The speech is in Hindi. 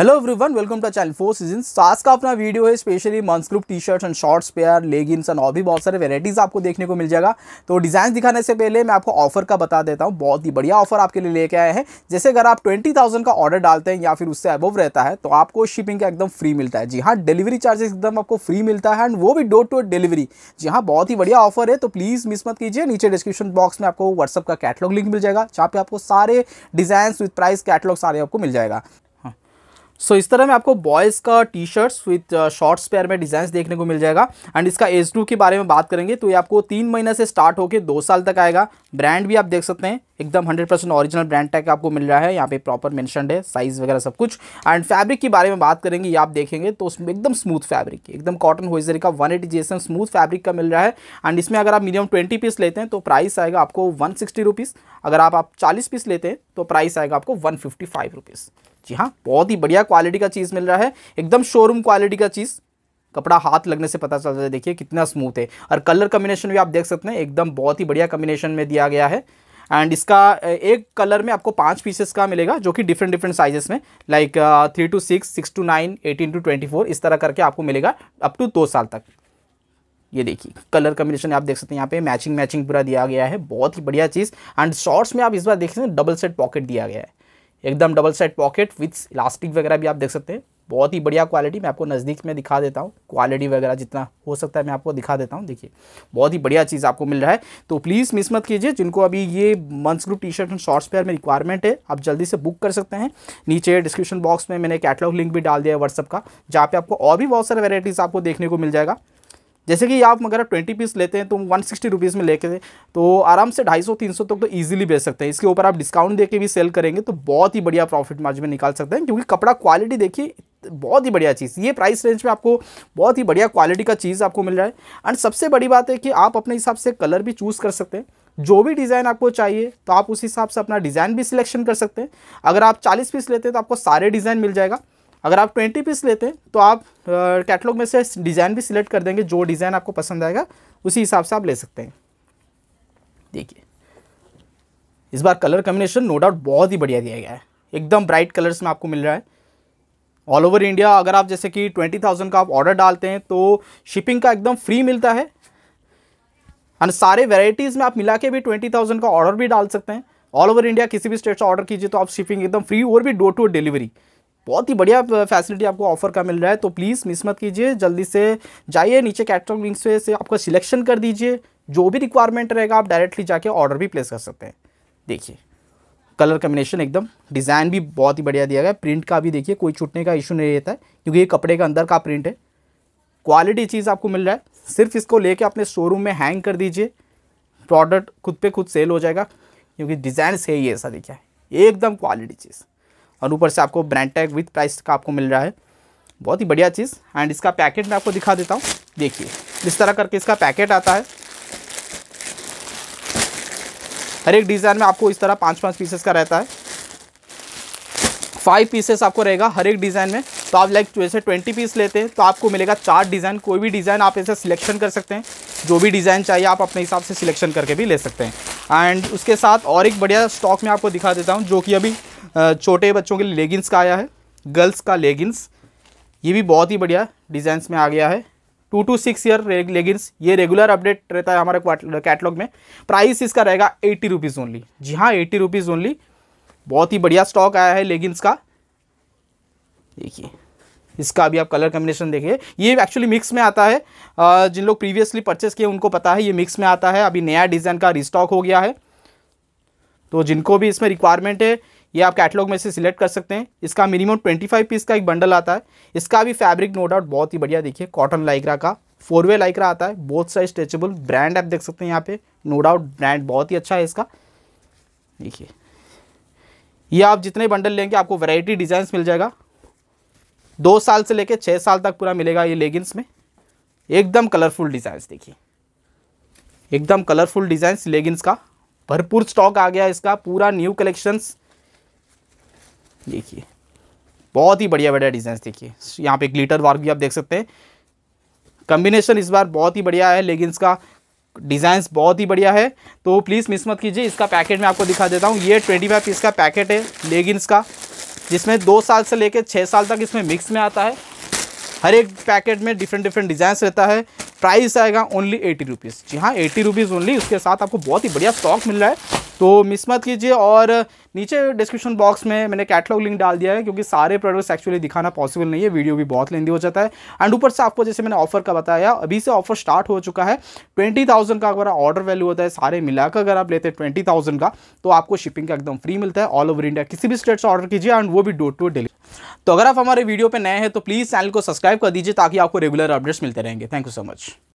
hello everyone welcome to channel four season सास का अपना वीडियो है specially men's group T shirts and shorts pair leggings and और भी बहुत सारे वेराइटीज़ आपको देखने को मिल जाएगा तो डिज़ाइन दिखाने से पहले मैं आपको ऑफर का बता देता हूँ बहुत ही बढ़िया ऑफर आपके लिए लेके आए हैं जैसे अगर आप ट्वेंटी थाउजेंड का ऑर्डर डालते हैं या फिर उससे अबव रहता है तो आपको शिपिंग का एकदम फ्री मिलता है जी हाँ डिलीवरी चार्जेस एकदम आपको फ्री मिलता है एंड वो भी डोर टू डिलीवरी जी हाँ बहुत ही बढ़िया ऑफर है तो प्लीज़ मिस मत कीजिए नीचे डिस्क्रिप्शन बॉक्स में आपको व्हाट्सअप का कैटलॉग लिंक मिल जाएगा जहाँ पे आपको सारे डिज़ाइन विथ प्राइस कैटलॉग सारे आपको मिल जाएगा सो so, इस तरह में आपको बॉयज़ का T shirts with shorts pair में डिज़ाइन देखने को मिल जाएगा एंड इसका एज टू के बारे में बात करेंगे तो ये आपको तीन महीने से स्टार्ट होकर दो साल तक आएगा ब्रांड भी आप देख सकते हैं एकदम hundred percent original brand tag आपको मिल रहा है यहाँ पे प्रॉपर मैंशनड है साइज़ वगैरह सब कुछ एंड फैब्रिक के बारे में बात करेंगे ये आप देखेंगे तो उसमें एकदम स्मूथ फैब्रिक एकदम कॉटन होइजरी का one eighty G smooth fabric का मिल रहा है एंड इसमें अगर आप मिनिमम ट्वेंटी पीस लेते हैं तो प्राइस आएगा आपको वन सिक्सटी अगर आप, चालीस पीस लेते हैं तो प्राइस आएगा आपको वन फिफ्टी फाइव जी हाँ बहुत ही बढ़िया क्वालिटी का चीज़ मिल रहा है एकदम शोरूम क्वालिटी का चीज़ कपड़ा हाथ लगने से पता चलता है देखिए कितना स्मूथ है और कलर कम्बिनेशन भी आप देख सकते हैं एकदम बहुत ही बढ़िया कम्बिनेशन में दिया गया है एंड इसका एक कलर में आपको पाँच पीसेस का मिलेगा जो कि डिफरेंट डिफरेंट साइजेस में like three to six six to nine eighteen to twenty four इस तरह करके आपको मिलेगा अप टू दो साल तक ये देखिए कलर कम्बिनेशन आप देख सकते हैं यहाँ पे मैचिंग मैचिंग पूरा दिया गया है बहुत ही बढ़िया चीज़ एंड शॉर्ट्स में आप इस बार देख सकते हैं डबल सेट पॉकेट दिया गया है एकदम double set pocket with elastic वगैरह भी आप देख सकते हैं बहुत ही बढ़िया क्वालिटी मैं आपको नज़दीक में दिखा देता हूँ क्वालिटी वगैरह जितना हो सकता है मैं आपको दिखा देता हूँ देखिए बहुत ही बढ़िया चीज़ आपको मिल रहा है तो प्लीज़ मिस मत कीजिए जिनको अभी ये months group T shirt and shorts pair में रिक्वायरमेंट है आप जल्दी से बुक कर सकते हैं नीचे डिस्क्रिप्शन बॉक्स में मैंने कैटलॉग लिंक भी डाल दिया है व्हाट्सअप का जहाँ पर आपको और भी बहुत सारे वेराइटीज़ आपको देखने को मिल जाएगा जैसे कि आप अगर ट्वेंटी पीस लेते हैं तो वन सिक्सटी रुपीज़ में लेके तो आराम से ढाई सौ तीन सौ तक तो ईजिली बेच सकते हैं इसके ऊपर आप डिस्काउंट देके भी सेल करेंगे तो बहुत ही बढ़िया प्रॉफिट मार्जिन निकाल सकते हैं क्योंकि कपड़ा क्वालिटी देखिए बहुत ही बढ़िया चीज़ ये प्राइस रेंज में आपको बहुत ही बढ़िया क्वालिटी का चीज़ आपको मिल रहा है एंड सबसे बड़ी बात है कि आप अपने हिसाब से कलर भी चूज़ कर सकते हैं जो भी डिज़ाइन आपको चाहिए तो आप उस हिसाब से अपना डिज़ाइन भी सिलेक्शन कर सकते हैं अगर आप चालीस पीस लेते हैं तो आपको सारे डिज़ाइन मिल जाएगा अगर आप ट्वेंटी पीस लेते हैं तो आप कैटलॉग में से डिज़ाइन भी सिलेक्ट कर देंगे जो डिज़ाइन आपको पसंद आएगा उसी हिसाब से आप ले सकते हैं देखिए इस बार कलर कम्बिनेशन नो डाउट बहुत ही बढ़िया दिया गया है एकदम ब्राइट कलर्स में आपको मिल रहा है ऑल ओवर इंडिया अगर आप जैसे कि ट्वेंटी थाउजेंड का आप ऑर्डर डालते हैं तो शिपिंग का एकदम फ्री मिलता है और सारे वेराइटीज़ में आप मिला के भी ट्वेंटी थाउजेंड का ऑर्डर भी डाल सकते हैं ऑल ओवर इंडिया किसी भी स्टेट से ऑर्डर कीजिए तो आप शिपिंग एकदम फ्री और भी डोर टू डिलीवरी बहुत ही बढ़िया फैसिलिटी आपको ऑफर का मिल रहा है तो प्लीज़ मिस मत कीजिए जल्दी से जाइए नीचे कैटलॉग लिंक से, से आपका सिलेक्शन कर दीजिए जो भी रिक्वायरमेंट रहेगा आप डायरेक्टली जाके ऑर्डर भी प्लेस कर सकते हैं देखिए कलर कम्बिनेशन एकदम डिज़ाइन भी बहुत ही बढ़िया दिया गया प्रिंट का भी देखिए कोई छूटने का इशू नहीं रहता है क्योंकि ये कपड़े का अंदर का प्रिंट है क्वालिटी चीज़ आपको मिल रहा है सिर्फ इसको लेके अपने शोरूम में हैंग कर दीजिए प्रोडक्ट खुद पे खुद सेल हो जाएगा क्योंकि डिज़ाइन सही है ऐसा देखिए है एकदम क्वालिटी चीज़ और ऊपर से आपको ब्रांड टैग विथ प्राइस का आपको मिल रहा है बहुत ही बढ़िया चीज़ एंड इसका पैकेट मैं आपको दिखा देता हूँ देखिए इस तरह करके इसका पैकेट आता है हर एक डिज़ाइन में आपको इस तरह पाँच पाँच पीसेस का रहता है फाइव पीसेस आपको रहेगा हर एक डिज़ाइन में तो आप लाइक जैसे ट्वेंटी पीस लेते हैं तो आपको मिलेगा चार डिज़ाइन कोई भी डिज़ाइन आप ऐसे सिलेक्शन कर सकते हैं जो भी डिज़ाइन चाहिए आप अपने हिसाब से सिलेक्शन करके भी ले सकते हैं एंड उसके साथ और एक बढ़िया स्टॉक में आपको दिखा देता हूँ जो कि अभी छोटे बच्चों के लिए लेगिंग्स का आया है गर्ल्स का लेगिंग्स ये भी बहुत ही बढ़िया डिज़ाइंस में आ गया है two to six year leggings ये रेगुलर अपडेट रहता है हमारे कैटलॉग में प्राइस इसका रहेगा एट्टी रुपीज़ ओनली जी हाँ एट्टी रुपीज़ ओनली बहुत ही बढ़िया स्टॉक आया है लेगिंग्स का देखिए इसका अभी आप कलर कॉम्बिनेशन देखिए ये एक्चुअली मिक्स में आता है जिन लोग प्रीवियसली परचेस किए उनको पता है ये मिक्स में आता है अभी नया डिज़ाइन का रिस्टॉक हो गया है तो जिनको भी इसमें रिक्वायरमेंट है ये आप कैटलॉग में से सिलेक्ट कर सकते हैं इसका मिनिमम ट्वेंटी फाइव पीस का एक बंडल आता है इसका भी फैब्रिक नो डाउट बहुत ही बढ़िया देखिए कॉटन लाइक्रा का फोर वे लाइक्रा आता है बहुत साइज स्ट्रेचेबल ब्रांड आप देख सकते हैं यहाँ पे नो डाउट ब्रांड बहुत ही अच्छा है इसका देखिए ये आप जितने बंडल लेंगे आपको वैरायटी डिज़ाइन मिल जाएगा दो साल से लेकर छः साल तक पूरा मिलेगा ये लेगिंग्स में एकदम कलरफुल डिज़ाइंस देखिए एकदम कलरफुल डिज़ाइंस लेगिंग्स का भरपूर स्टॉक आ गया इसका पूरा न्यू कलेक्शंस देखिए बहुत ही बढ़िया बढ़िया डिज़ाइन देखिए यहाँ पे ग्लिटर वार्क भी आप देख सकते हैं कम्बिनेशन इस बार बहुत ही बढ़िया है लेगिंग्स का डिज़ाइंस बहुत ही बढ़िया है तो प्लीज़ मिस मत कीजिए इसका पैकेट मैं आपको दिखा देता हूँ ये ट्वेंटी फाइव पीस का पैकेट है लेगिंग्स का जिसमें दो साल से लेकर छः साल तक इसमें मिक्स में आता है हर एक पैकेट में डिफरेंट डिफरेंट डिज़ाइंस रहता है प्राइस आएगा ओनली एटी रुपीज़ जी हाँ एटी रुपीज़ ओनली उसके साथ आपको बहुत ही बढ़िया स्टॉक मिल रहा है तो मिस मत कीजिए और नीचे डिस्क्रिप्शन बॉक्स में मैंने कैटलॉग लिंक डाल दिया है क्योंकि सारे प्रोडक्ट्स एक्चुअली दिखाना पॉसिबल नहीं है वीडियो भी बहुत लेंदी हो जाता है एंड ऊपर से आपको जैसे मैंने ऑफर का बताया अभी से ऑफर स्टार्ट हो चुका है ट्वेंटी थाउजेंड का अगर ऑर्डर वैल्यू होता है सारे मिलाकर अगर आप लेते हैं ट्वेंटी थाउजेंड का तो आपको शिपिंग का एकदम फ्री मिलता है ऑल ओवर इंडिया किसी भी स्टेट से ऑर्डर कीजिए एंड वो भी डोर टू डिलीवर तो अगर आप हमारे वीडियो पर नए हैं तो प्लीज़ चैनल को सब्सक्राइब कर दीजिए ताकि आपको रेगुलर अपडेट्स मिलते रहेंगे थैंक यू सो मच